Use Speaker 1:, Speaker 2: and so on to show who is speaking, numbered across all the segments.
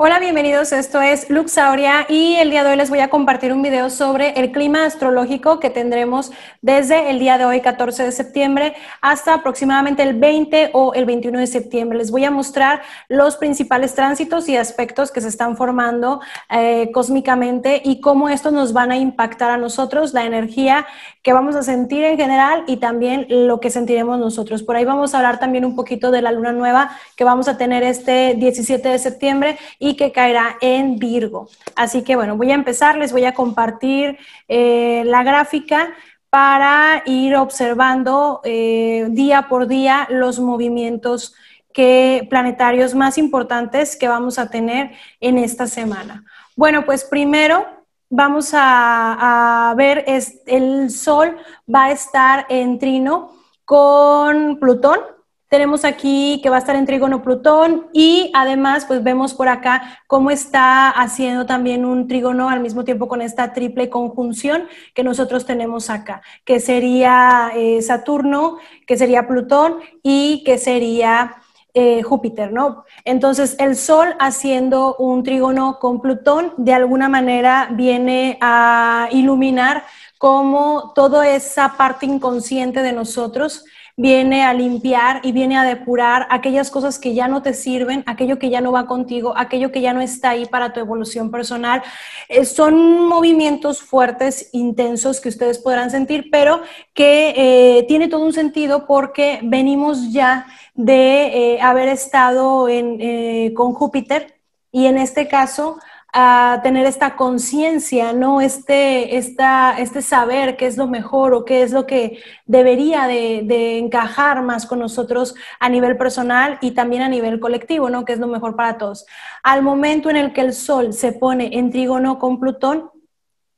Speaker 1: Hola, bienvenidos. Esto es Luxauria y el día de hoy les voy a compartir un video sobre el clima astrológico que tendremos desde el día de hoy, 14 de septiembre, hasta aproximadamente el 20 o el 21 de septiembre. Les voy a mostrar los principales tránsitos y aspectos que se están formando eh, cósmicamente y cómo estos nos van a impactar a nosotros, la energía que vamos a sentir en general y también lo que sentiremos nosotros. Por ahí vamos a hablar también un poquito de la luna nueva que vamos a tener este 17 de septiembre. Y y que caerá en Virgo. Así que bueno, voy a empezar, les voy a compartir eh, la gráfica para ir observando eh, día por día los movimientos que, planetarios más importantes que vamos a tener en esta semana. Bueno, pues primero vamos a, ver, el Sol va a estar en trino con Plutón, tenemos aquí que va a estar en trígono Plutón y además pues vemos por acá cómo está haciendo también un trígono al mismo tiempo con esta triple conjunción que nosotros tenemos acá, que sería eh, Saturno, que sería Plutón y que sería... Eh, Júpiter, ¿no? Entonces, el Sol haciendo un trígono con Plutón, de alguna manera viene a iluminar cómo toda esa parte inconsciente de nosotros viene a limpiar y viene a depurar aquellas cosas que ya no te sirven, aquello que ya no va contigo, aquello que ya no está ahí para tu evolución personal. Eh, son movimientos fuertes, intensos que ustedes podrán sentir, pero que eh, tiene todo un sentido porque venimos ya de eh, haber estado con Júpiter y en este caso a tener esta conciencia, ¿no? Este, este saber qué es lo mejor o qué es lo que debería de, encajar más con nosotros a nivel personal y también a nivel colectivo, ¿no? Que es lo mejor para todos. Al momento en el que el Sol se pone en trígono con Plutón,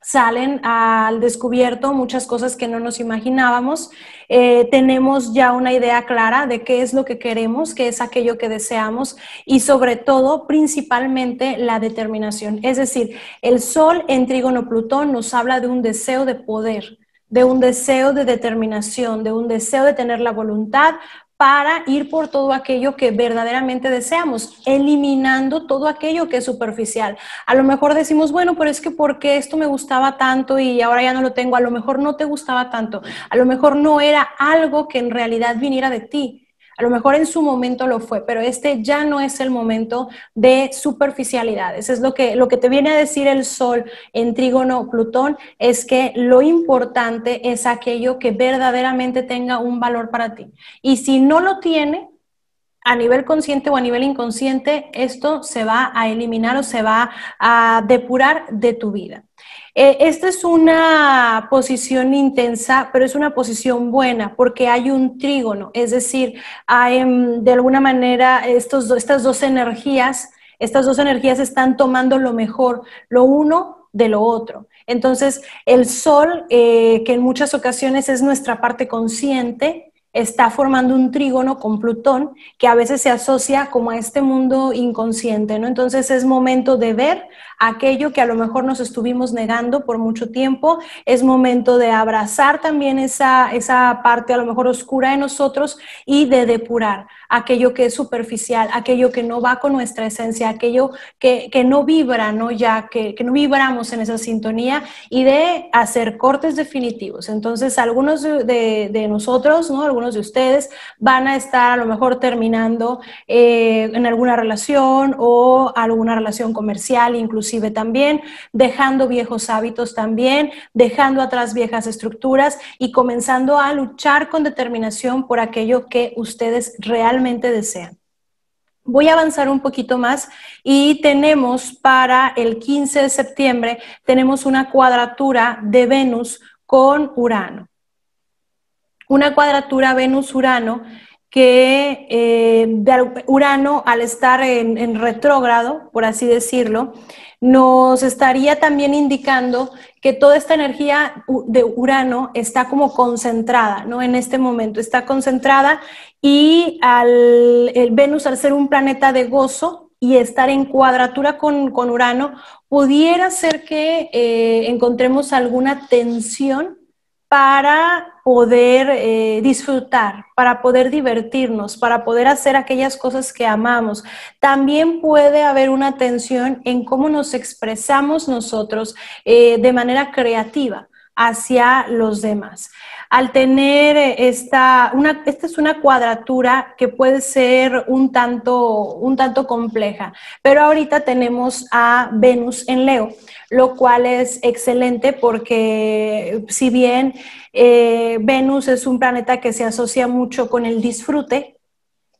Speaker 1: salen al descubierto muchas cosas que no nos imaginábamos. Eh, tenemos ya una idea clara de qué es lo que queremos, qué es aquello que deseamos y sobre todo, principalmente, la determinación. Es decir, el Sol en trígono Plutón nos habla de un deseo de poder, de un deseo de determinación, de un deseo de tener la voluntad para ir por todo aquello que verdaderamente deseamos, eliminando todo aquello que es superficial. A lo mejor decimos, bueno, pero es que porque esto me gustaba tanto y ahora ya no lo tengo, a lo mejor no te gustaba tanto, a lo mejor no era algo que en realidad viniera de ti. A lo mejor en su momento lo fue, pero este ya no es el momento de superficialidades. Es lo que, lo que te viene a decir el Sol en trígono Plutón, es que lo importante es aquello que verdaderamente tenga un valor para ti. Y si no lo tiene, a nivel consciente o a nivel inconsciente, esto se va a eliminar o se va a depurar de tu vida. Eh, esta es una posición intensa, pero es una posición buena porque hay un trígono, es decir, mm, de alguna manera estos, estas dos energías, estas dos energías están tomando lo mejor, lo uno de lo otro. Entonces, el sol, eh, que en muchas ocasiones es nuestra parte consciente, está formando un trígono con Plutón que a veces se asocia como a este mundo inconsciente, ¿no? Entonces es momento de ver aquello que a lo mejor nos estuvimos negando por mucho tiempo, es momento de abrazar también esa, esa parte a lo mejor oscura de nosotros y de depurar aquello que es superficial, aquello que no va con nuestra esencia, aquello que, no vibra, ¿no? Ya que, no vibramos en esa sintonía y de hacer cortes definitivos. Entonces, algunos de, nosotros, ¿no? Algunos de ustedes van a estar a lo mejor terminando eh, en alguna relación o alguna relación comercial, inclusive también, dejando viejos hábitos también, dejando atrás viejas estructuras y comenzando a luchar con determinación por aquello que ustedes realmente desean. Voy a avanzar un poquito más y tenemos para el 15 de septiembre, tenemos una cuadratura de Venus con Urano. Una cuadratura Venus-Urano que eh, Urano, al estar en, retrógrado, por así decirlo, nos estaría también indicando que toda esta energía de Urano está como concentrada, ¿no? En este momento está concentrada y al, el Venus, al ser un planeta de gozo y estar en cuadratura con, Urano, pudiera ser que eh, encontremos alguna tensión para poder eh, disfrutar, para poder divertirnos, para poder hacer aquellas cosas que amamos. También puede haber una tensión en cómo nos expresamos nosotros eh, de manera creativa hacia los demás. Al tener eh, esta, esta es una cuadratura que puede ser un tanto, un tanto compleja, pero ahorita tenemos a Venus en Leo, lo cual es excelente porque si bien eh, Venus es un planeta que se asocia mucho con el disfrute,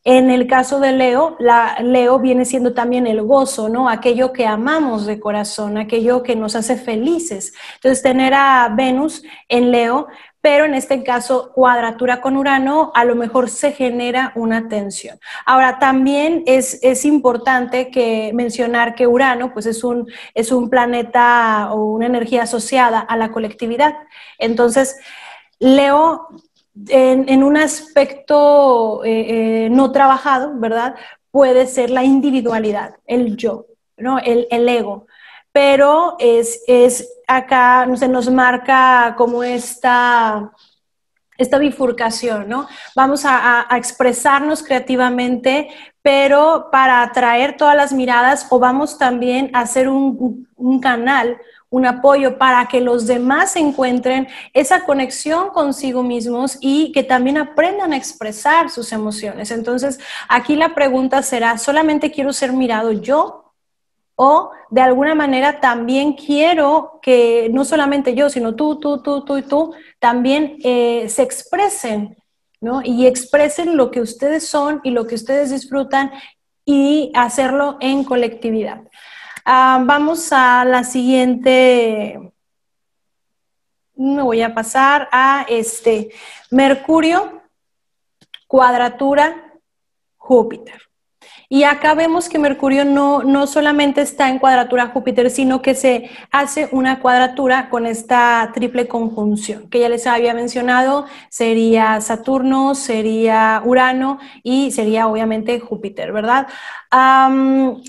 Speaker 1: en el caso de Leo, Leo viene siendo también el gozo, ¿no? Aquello que amamos de corazón, aquello que nos hace felices. Entonces, tener a Venus en Leo, pero en este caso, cuadratura con Urano, a lo mejor se genera una tensión. Ahora, también es, es importante que mencionar que Urano, pues es un, es un planeta o una energía asociada a la colectividad. Entonces, Leo en, un aspecto eh, eh, no trabajado, ¿verdad? Puede ser la individualidad, el yo, ¿no? El, ego. Pero es, es acá, se nos marca como esta, bifurcación, ¿no? Vamos a, expresarnos creativamente, pero para atraer todas las miradas o vamos también a hacer un, un canal, un apoyo para que los demás encuentren esa conexión consigo mismos y que también aprendan a expresar sus emociones. Entonces, aquí la pregunta será, ¿solamente quiero ser mirado yo o de alguna manera también quiero que no solamente yo, sino tú, tú, tú, tú y tú, también eh, se expresen, ¿no? Y expresen lo que ustedes son y lo que ustedes disfrutan y hacerlo en colectividad. Ah, vamos a la siguiente. Me voy a pasar a este Mercurio, cuadratura, Júpiter. Y acá vemos que Mercurio no, no solamente está en cuadratura a Júpiter, sino que se hace una cuadratura con esta triple conjunción que ya les había mencionado, sería Saturno, sería Urano y sería obviamente Júpiter, ¿verdad?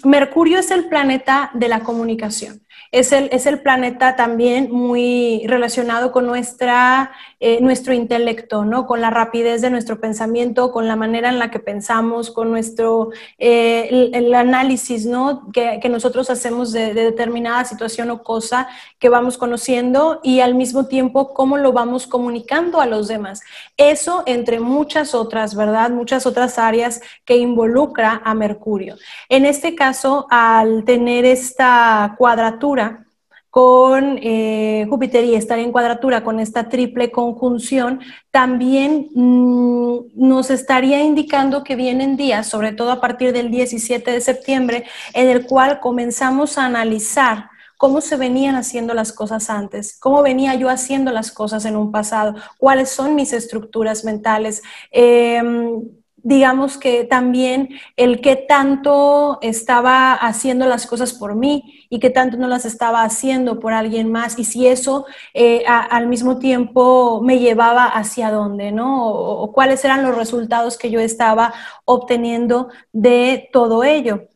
Speaker 1: Mercurio es el planeta de la comunicación. Es el, es el, planeta también muy relacionado con nuestra eh, nuestro intelecto, ¿no? Con la rapidez de nuestro pensamiento, con la manera en la que pensamos, con nuestro eh, el, análisis, ¿no? Que, nosotros hacemos de, de, determinada situación o cosa que vamos conociendo y al mismo tiempo cómo lo vamos comunicando a los demás. Eso entre muchas otras, ¿verdad? Muchas otras áreas que involucra a Mercurio. En este caso, al tener esta cuadratura, con eh, Júpiter y estar en cuadratura con esta triple conjunción, también mm, nos estaría indicando que vienen días, sobre todo a partir del 17 de septiembre, en el cual comenzamos a analizar cómo se venían haciendo las cosas antes, cómo venía yo haciendo las cosas en un pasado, cuáles son mis estructuras mentales. Em, digamos que también el qué tanto estaba haciendo las cosas por mí, y qué tanto no las estaba haciendo por alguien más y si eso eh, al mismo tiempo me llevaba hacia dónde, ¿no? O, cuáles eran los resultados que yo estaba obteniendo de todo ello.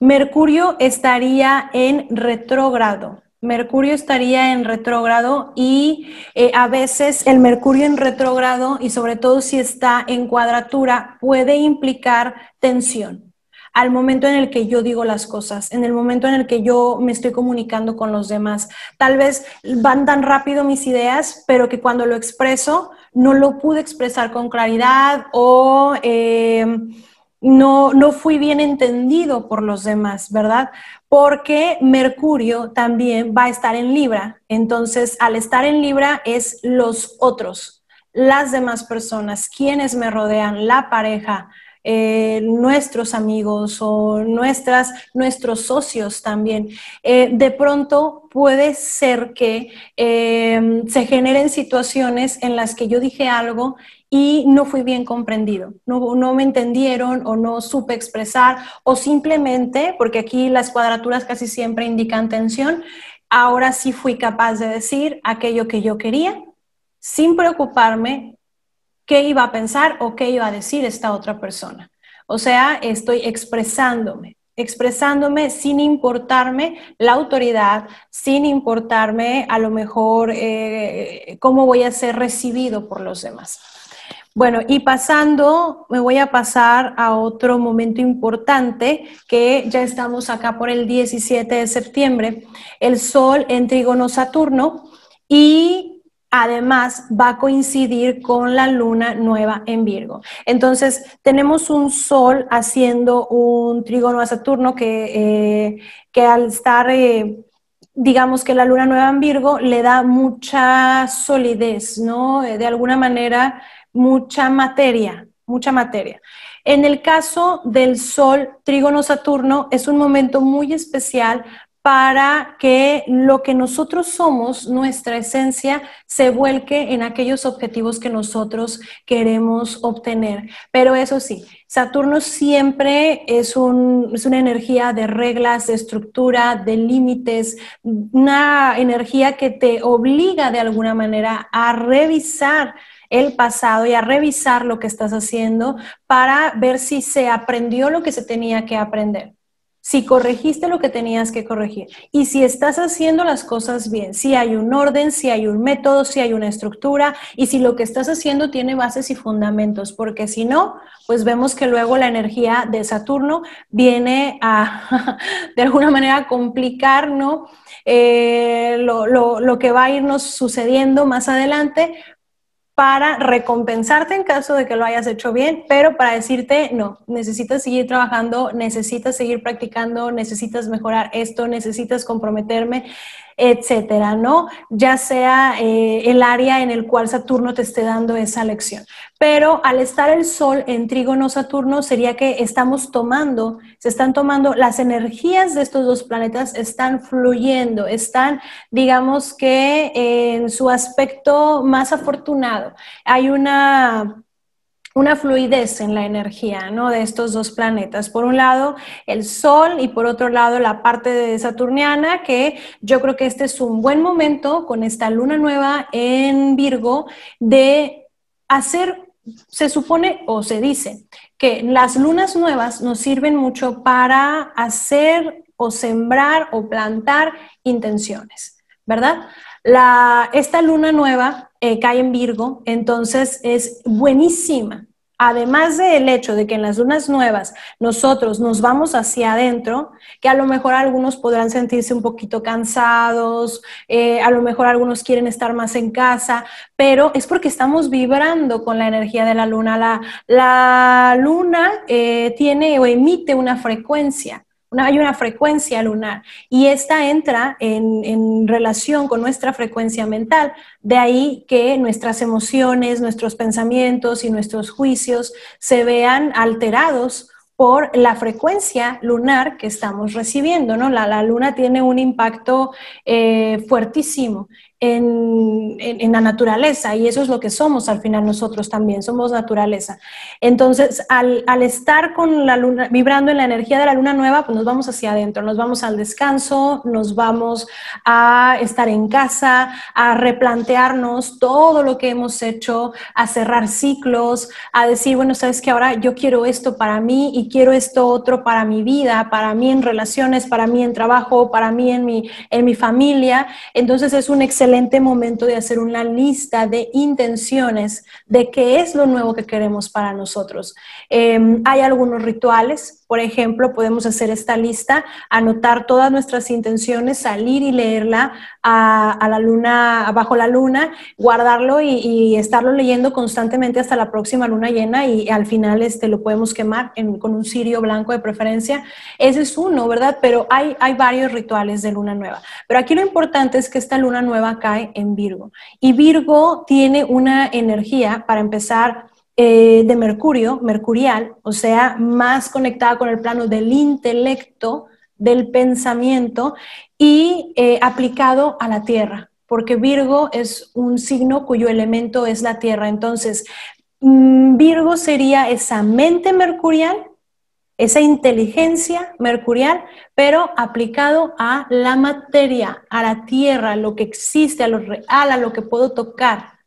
Speaker 1: Mercurio estaría en retrógrado. Mercurio estaría en retrógrado y eh, a veces el Mercurio en retrógrado y sobre todo si está en cuadratura puede implicar tensión al momento en el que yo digo las cosas, en el momento en el que yo me estoy comunicando con los demás. Tal vez van tan rápido mis ideas, pero que cuando lo expreso no lo pude expresar con claridad o eh, no, no fui bien entendido por los demás, ¿verdad? Porque Mercurio también va a estar en Libra. Entonces, al estar en Libra es los otros, las demás personas, quienes me rodean, la pareja, eh, nuestros amigos o nuestras, nuestros socios también. Eh, de pronto puede ser que em, se generen situaciones en las que yo dije algo y no fui bien comprendido, no, no, me entendieron o no supe expresar o simplemente, porque aquí las cuadraturas casi siempre indican tensión, ahora sí fui capaz de decir aquello que yo quería sin preocuparme qué iba a pensar o qué iba a decir esta otra persona. O sea, estoy expresándome, expresándome sin importarme la autoridad, sin importarme a lo mejor eh, cómo voy a ser recibido por los demás. Bueno, y pasando, me voy a pasar a otro momento importante, que ya estamos acá por el 17 de septiembre, el Sol en Trígono Saturno, y además va a coincidir con la luna nueva en Virgo. Entonces, tenemos un sol haciendo un trígono a Saturno que, eh, que al estar, eh, digamos que la luna nueva en Virgo le da mucha solidez, ¿no? Eh, de alguna manera, mucha materia, mucha materia. En el caso del Sol, trígono Saturno, es un momento muy especial para que lo que nosotros somos, nuestra esencia, se vuelque en aquellos objetivos que nosotros queremos obtener. Pero eso sí, Saturno siempre es, una energía de reglas, de estructura, de límites, una energía que te obliga de alguna manera a revisar el pasado y a revisar lo que estás haciendo para ver si se aprendió lo que se tenía que aprender si corregiste lo que tenías que corregir y si estás haciendo las cosas bien, si hay un orden, si hay un método, si hay una estructura y si lo que estás haciendo tiene bases y fundamentos, porque si no, pues vemos que luego la energía de Saturno viene a, de alguna manera, complicar eh, lo, lo que va a irnos sucediendo más adelante, para recompensarte en caso de que lo hayas hecho bien, pero para decirte, no, necesitas seguir trabajando, necesitas seguir practicando, necesitas mejorar esto, necesitas comprometerme, etcétera, ¿no? Ya sea eh, el área en el cual Saturno te esté dando esa lección. Pero al estar el Sol en trígono Saturno, sería que estamos tomando, se están tomando, las energías de estos dos planetas están fluyendo, están, digamos que en su aspecto más afortunado. Hay una una fluidez en la energía ¿no? de estos dos planetas. Por un lado, el Sol y por otro lado, la parte de Saturniana, que yo creo que este es un buen momento con esta luna nueva en Virgo de hacer se supone o se dice que las lunas nuevas nos sirven mucho para hacer o sembrar o plantar intenciones, ¿verdad? esta luna nueva eh, cae en Virgo, entonces es buenísima además del hecho de que en las lunas nuevas nosotros nos vamos hacia adentro, que a lo mejor algunos podrán sentirse un poquito cansados, eh, a lo mejor algunos quieren estar más en casa, pero es porque estamos vibrando con la energía de la luna. La, luna eh, tiene o emite una frecuencia hay una frecuencia lunar y esta entra en, relación con nuestra frecuencia mental. De ahí que nuestras emociones, nuestros pensamientos y nuestros juicios se vean alterados por la frecuencia lunar que estamos recibiendo, ¿no? La, luna tiene un impacto eh, fuertísimo en, la naturaleza y eso es lo que somos al final nosotros también, somos naturaleza. Entonces, al, al, estar con la luna, vibrando en la energía de la luna nueva, pues nos vamos hacia adentro, nos vamos al descanso, nos vamos a estar en casa, a replantearnos todo lo que hemos hecho, a cerrar ciclos, a decir, bueno, sabes que ahora yo quiero esto para mí y quiero esto otro para mi vida, para mí en relaciones, para mí en trabajo, para mí en mi, en mi familia. Entonces es un excelente excelente momento de hacer una lista de intenciones de qué es lo nuevo que queremos para nosotros. Em, hay algunos rituales por ejemplo, podemos hacer esta lista, anotar todas nuestras intenciones, salir y leerla a, la luna, bajo la luna, guardarlo y, estarlo leyendo constantemente hasta la próxima luna llena y al final este, lo podemos quemar con un cirio blanco de preferencia. Ese es uno, ¿verdad? Pero hay, hay varios rituales de luna nueva. Pero aquí lo importante es que esta luna nueva cae en Virgo. Y Virgo tiene una energía, para empezar, eh, de Mercurio, mercurial, o sea, más conectada con el plano del intelecto, del pensamiento y eh, aplicado a la Tierra, porque Virgo es un signo cuyo elemento es la Tierra. Entonces, mm, Virgo sería esa mente mercurial, esa inteligencia mercurial, pero aplicado a la materia, a la Tierra, a lo que existe, a lo real, a lo que puedo tocar.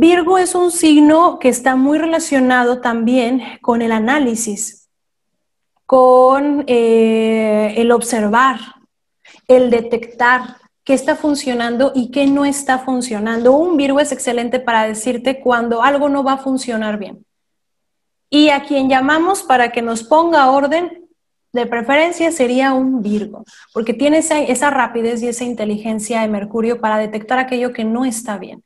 Speaker 1: Virgo es un signo que está muy relacionado también con el análisis, con eh, el observar, el detectar qué está funcionando y qué no está funcionando. Un Virgo es excelente para decirte cuando algo no va a funcionar bien. Y a quien llamamos para que nos ponga orden, de preferencia sería un Virgo, porque tiene esa rapidez y esa inteligencia de Mercurio para detectar aquello que no está bien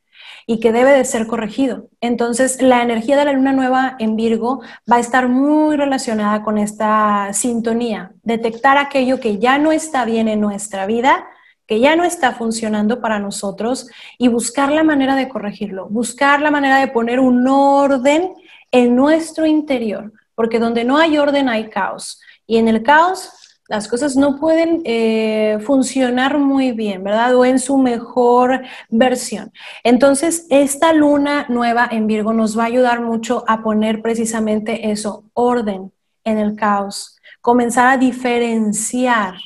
Speaker 1: y que debe de ser corregido. Entonces, la energía de la luna nueva en Virgo va a estar muy relacionada con esta sintonía, detectar aquello que ya no está bien en nuestra vida, que ya no está funcionando para nosotros y buscar la manera de corregirlo, buscar la manera de poner un orden en nuestro interior, porque donde no hay orden hay caos y en el caos las cosas no pueden eh, funcionar muy bien, ¿verdad? O en su mejor versión. Entonces, esta luna nueva en Virgo nos va a ayudar mucho a poner precisamente eso, orden en el caos, comenzar a diferenciar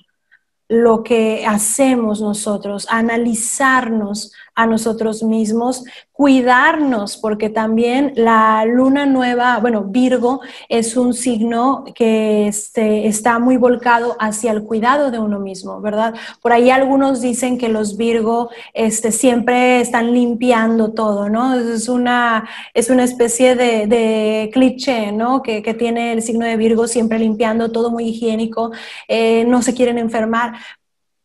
Speaker 1: lo que hacemos nosotros, analizarnos a nosotros mismos, cuidarnos, porque también la luna nueva, bueno, Virgo es un signo que este, está muy volcado hacia el cuidado de uno mismo, ¿verdad? Por ahí algunos dicen que los Virgo este, siempre están limpiando todo, ¿no? Es una, es una especie de, cliché, ¿no? Que, tiene el signo de Virgo siempre limpiando todo muy higiénico, eh, no se quieren enfermar,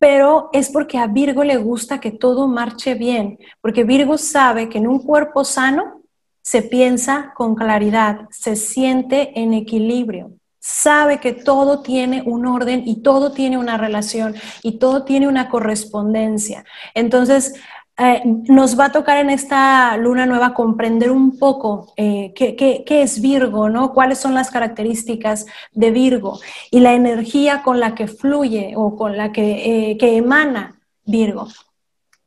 Speaker 1: pero es porque a Virgo le gusta que todo marche bien, porque Virgo sabe que en un cuerpo sano se piensa con claridad, se siente en equilibrio, sabe que todo tiene un orden y todo tiene una relación y todo tiene una correspondencia. Entonces, eh, nos va a tocar en esta luna nueva comprender un poco eh, qué, es Virgo, ¿no? Cuáles son las características de Virgo y la energía con la que fluye o con la que eh, emana Virgo.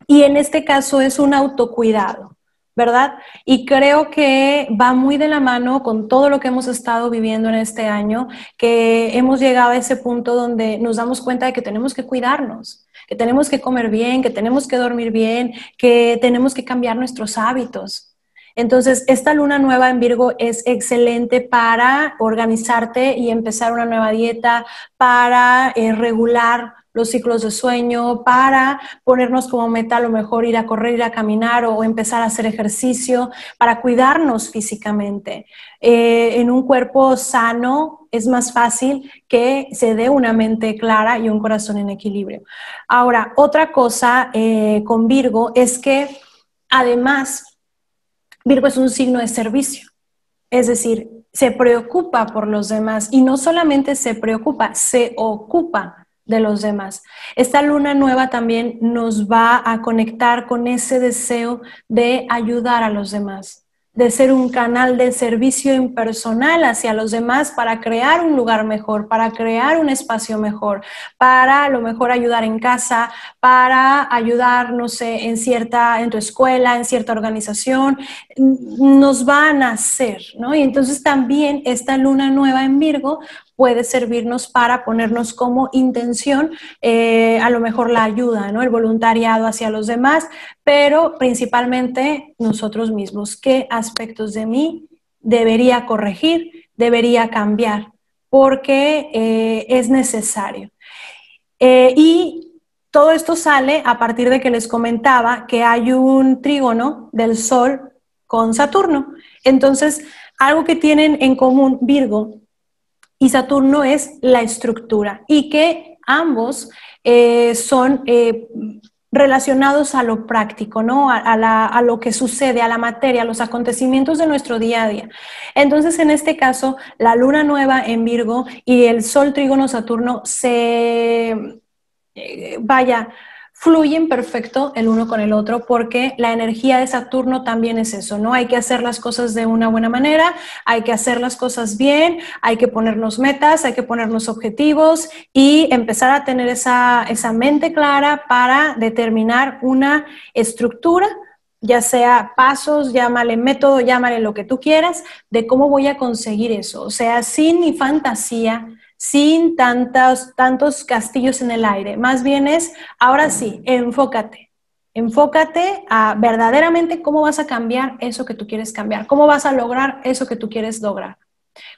Speaker 1: Y en este caso es un autocuidado. ¿verdad? Y creo que va muy de la mano con todo lo que hemos estado viviendo en este año, que hemos llegado a ese punto donde nos damos cuenta de que tenemos que cuidarnos, que tenemos que comer bien, que tenemos que dormir bien, que tenemos que cambiar nuestros hábitos. Entonces, esta luna nueva en Virgo es excelente para organizarte y empezar una nueva dieta, para eh, regular los ciclos de sueño, para ponernos como meta a lo mejor ir a correr, ir a caminar o empezar a hacer ejercicio, para cuidarnos físicamente. Eh, en un cuerpo sano es más fácil que se dé una mente clara y un corazón en equilibrio. Ahora, otra cosa eh, con Virgo es que además Virgo es un signo de servicio. Es decir, se preocupa por los demás y no solamente se preocupa, se ocupa de los demás. Esta luna nueva también nos va a conectar con ese deseo de ayudar a los demás, de ser un canal de servicio impersonal hacia los demás para crear un lugar mejor, para crear un espacio mejor, para a lo mejor ayudar en casa, para ayudar, no sé, en cierta, en tu escuela, en cierta organización, nos va a nacer, ¿no? Y entonces también esta luna nueva en Virgo puede servirnos para ponernos como intención eh, a lo mejor la ayuda, ¿no? El voluntariado hacia los demás, pero principalmente nosotros mismos. ¿Qué aspectos de mí debería corregir, debería cambiar? Porque eh, es necesario. Eh, y todo esto sale a partir de que les comentaba que hay un trígono del Sol con Saturno. Entonces, algo que tienen en común Virgo y Saturno es la estructura y que ambos eh, son eh, relacionados a lo práctico, ¿no? A, lo que sucede, a la materia, a los acontecimientos de nuestro día a día. Entonces, en este caso, la luna nueva en Virgo y el sol trígono Saturno se, eh, vaya, fluyen perfecto el uno con el otro porque la energía de Saturno también es eso, ¿no? Hay que hacer las cosas de una buena manera, hay que hacer las cosas bien, hay que ponernos metas, hay que ponernos objetivos y empezar a tener esa, esa mente clara para determinar una estructura ya sea pasos, llámale método, llámale lo que tú quieras, de cómo voy a conseguir eso. O sea, sin ni fantasía, sin tantos, castillos en el aire. Más bien es, ahora sí, enfócate. Enfócate a verdaderamente cómo vas a cambiar eso que tú quieres cambiar, cómo vas a lograr eso que tú quieres lograr.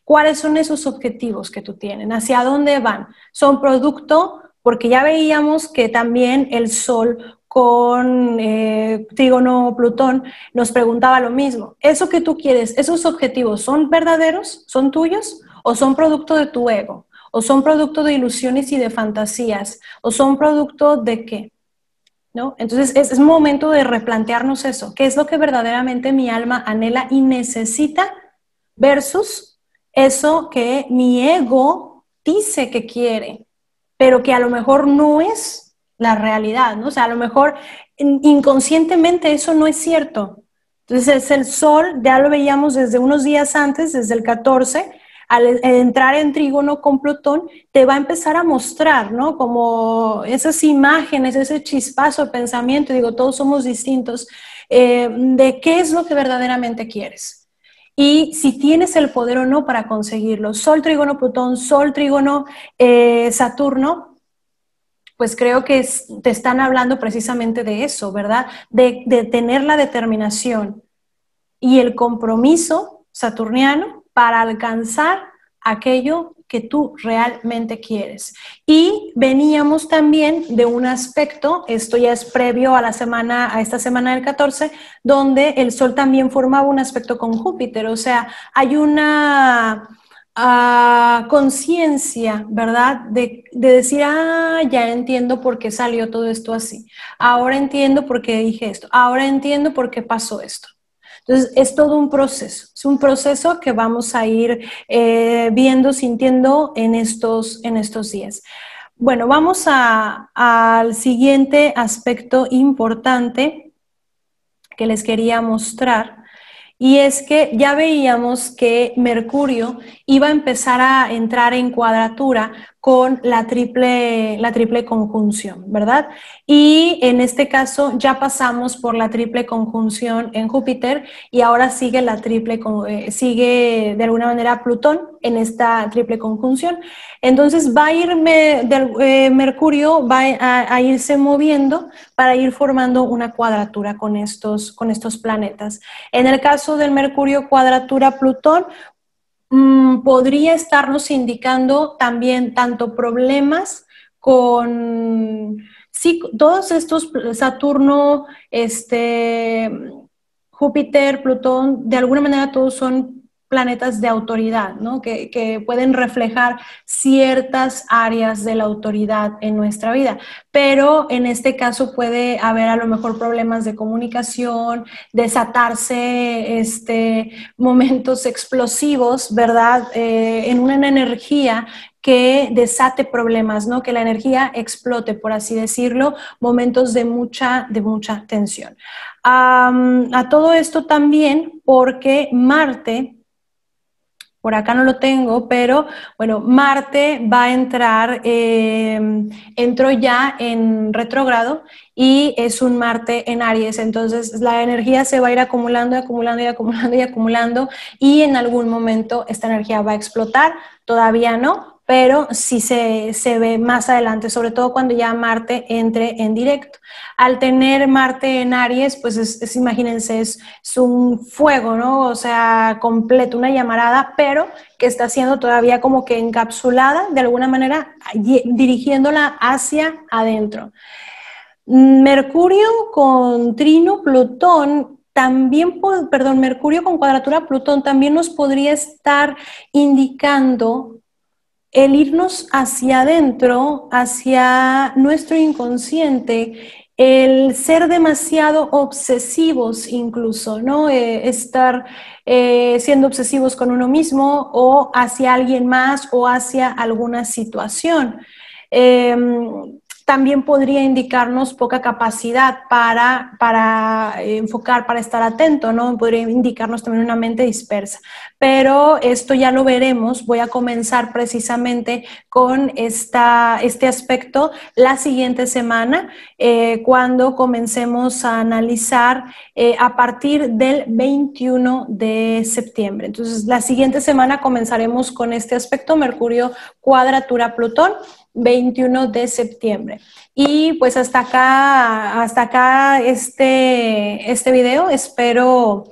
Speaker 1: ¿Cuáles son esos objetivos que tú tienes? ¿Hacia dónde van? ¿Son producto? Porque ya veíamos que también el Sol con eh, o Plutón nos preguntaba lo mismo. ¿Eso que tú quieres, esos objetivos son verdaderos? ¿Son tuyos? o son producto de tu ego, o son producto de ilusiones y de fantasías, o son producto de qué. ¿No? Entonces es, momento de replantearnos eso, qué es lo que verdaderamente mi alma anhela y necesita versus eso que mi ego dice que quiere, pero que a lo mejor no es la realidad, ¿no? O sea, a lo mejor inconscientemente eso no es cierto. Entonces es el sol, ya lo veíamos desde unos días antes, desde el 14, al entrar en trígono con Plutón, te va a empezar a mostrar, ¿no? Como esas imágenes, ese chispazo de pensamiento, digo, todos somos distintos, eh, de qué es lo que verdaderamente quieres. Y si tienes el poder o no para conseguirlo. Sol, trígono, Plutón, Sol, trígono, eh, Saturno, pues creo que te están hablando precisamente de eso, ¿verdad? de, tener la determinación y el compromiso saturniano para alcanzar aquello que tú realmente quieres. Y veníamos también de un aspecto, esto ya es previo a la semana, a esta semana del 14, donde el Sol también formaba un aspecto con Júpiter, o sea, hay una ah, conciencia, ¿verdad? De, de decir, ah, ya entiendo por qué salió todo esto así, ahora entiendo por qué dije esto, ahora entiendo por qué pasó esto. Entonces, es todo un proceso, es un proceso que vamos a ir eh, viendo, sintiendo en estos, en estos días. Bueno, vamos al siguiente aspecto importante que les quería mostrar. Y es que ya veíamos que Mercurio iba a empezar a entrar en cuadratura con la triple, la triple conjunción, ¿verdad? Y en este caso ya pasamos por la triple conjunción en Júpiter y ahora sigue la triple, eh, sigue de alguna manera Plutón en esta triple conjunción. Entonces va a ir eh, Mercurio, va a, a, irse moviendo para ir formando una cuadratura con estos, con estos planetas. En el caso del Mercurio cuadratura Plutón, Mm, podría estarnos indicando también tanto problemas con sí, todos estos Saturno, este Júpiter, Plutón, de alguna manera todos son planetas de autoridad, ¿no? que, pueden reflejar ciertas áreas de la autoridad en nuestra vida. Pero en este caso puede haber a lo mejor problemas de comunicación, desatarse este, momentos explosivos, ¿verdad? Eh, en una energía que desate problemas, ¿no? Que la energía explote, por así decirlo, momentos de mucha, de mucha tensión. a todo esto también porque Marte por acá no lo tengo, pero bueno, Marte va a entrar, eh, entró ya en retrógrado y es un Marte en Aries, entonces la energía se va a ir acumulando, acumulando y acumulando y acumulando y en algún momento esta energía va a explotar, todavía no, pero sí se, ve más adelante, sobre todo cuando ya Marte entre en directo. Al tener Marte en Aries, pues imagínense, es, es un fuego, ¿no? O sea, completo, una llamarada, pero que está siendo todavía como que encapsulada, de alguna manera, dirigiéndola hacia adentro. Mercurio con trino Plutón también, perdón, Mercurio con cuadratura Plutón también nos podría estar indicando el irnos hacia adentro, hacia nuestro inconsciente, el ser demasiado obsesivos incluso, ¿no? Eh, estar eh, siendo obsesivos con uno mismo o hacia alguien más o hacia alguna situación. Em, también podría indicarnos poca capacidad para, para eh, enfocar, para estar atento, ¿no? Podría indicarnos también una mente dispersa. Pero esto ya lo veremos. Voy a comenzar precisamente con esta, este aspecto la siguiente semana, eh, cuando comencemos a analizar eh, a partir del 21 de septiembre. Entonces, la siguiente semana comenzaremos con este aspecto, Mercurio cuadratura Plutón 21 de septiembre. Y pues hasta acá, hasta acá este, este video. Espero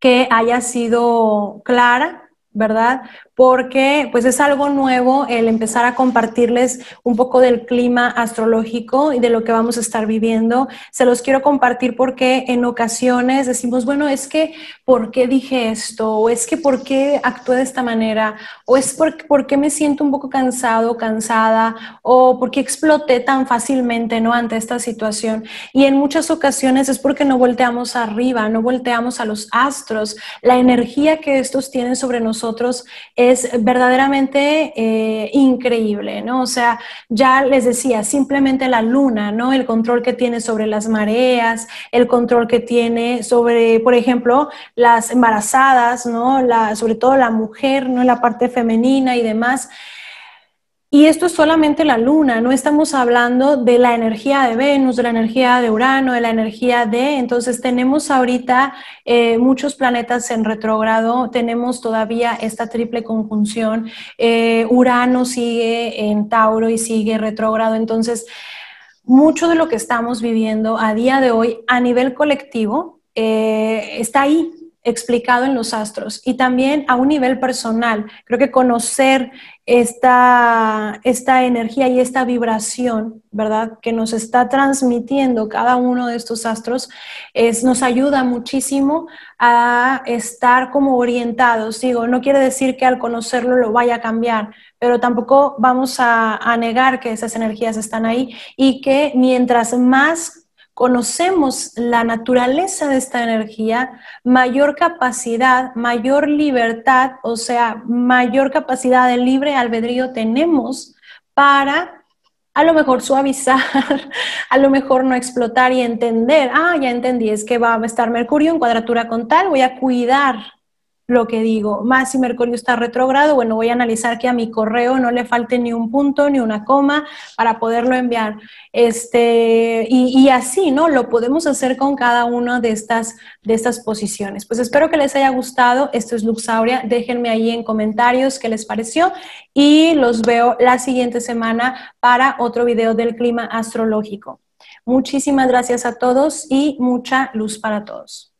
Speaker 1: que haya sido clara, ¿verdad? porque pues es algo nuevo el empezar a compartirles un poco del clima astrológico y de lo que vamos a estar viviendo. Se los quiero compartir porque en ocasiones decimos, bueno, es que ¿por qué dije esto? o es que ¿por qué actué de esta manera? o es porque, por qué me siento un poco cansado, cansada o por qué exploté tan fácilmente, ¿no? ante esta situación. Y en muchas ocasiones es porque no volteamos arriba, no volteamos a los astros, la energía que estos tienen sobre nosotros es es verdaderamente eh, increíble, ¿no? O sea, ya les decía, simplemente la luna, ¿no? El control que tiene sobre las mareas, el control que tiene sobre, por ejemplo, las embarazadas, ¿no? sobre todo la mujer, ¿no? La parte femenina y demás. Y esto es solamente la luna, no estamos hablando de la energía de Venus, de la energía de Urano, de la energía de... Entonces tenemos ahorita eh, muchos planetas en retrógrado, tenemos todavía esta triple conjunción, eh, Urano sigue en Tauro y sigue retrógrado, entonces mucho de lo que estamos viviendo a día de hoy a nivel colectivo eh, está ahí, explicado en los astros y también a un nivel personal. Creo que conocer esta, esta energía y esta vibración, ¿verdad? Que nos está transmitiendo cada uno de estos astros, es, nos ayuda muchísimo a estar como orientados. Digo, no quiere decir que al conocerlo lo vaya a cambiar, pero tampoco vamos a, a negar que esas energías están ahí y que mientras más conocemos la naturaleza de esta energía, mayor capacidad, mayor libertad, o sea, mayor capacidad de libre albedrío tenemos para a lo mejor suavizar, a lo mejor no explotar y entender, ah, ya entendí, es que va a estar Mercurio en cuadratura con tal, voy a cuidar lo que digo, más si Mercurio está retrógrado, bueno, voy a analizar que a mi correo no le falte ni un punto ni una coma para poderlo enviar. Este, y, así, ¿no? Lo podemos hacer con cada una de estas, de estas posiciones. Pues espero que les haya gustado. Esto es Luxauria. Déjenme ahí en comentarios qué les pareció y los veo la siguiente semana para otro video del clima astrológico. Muchísimas gracias a todos y mucha luz para todos.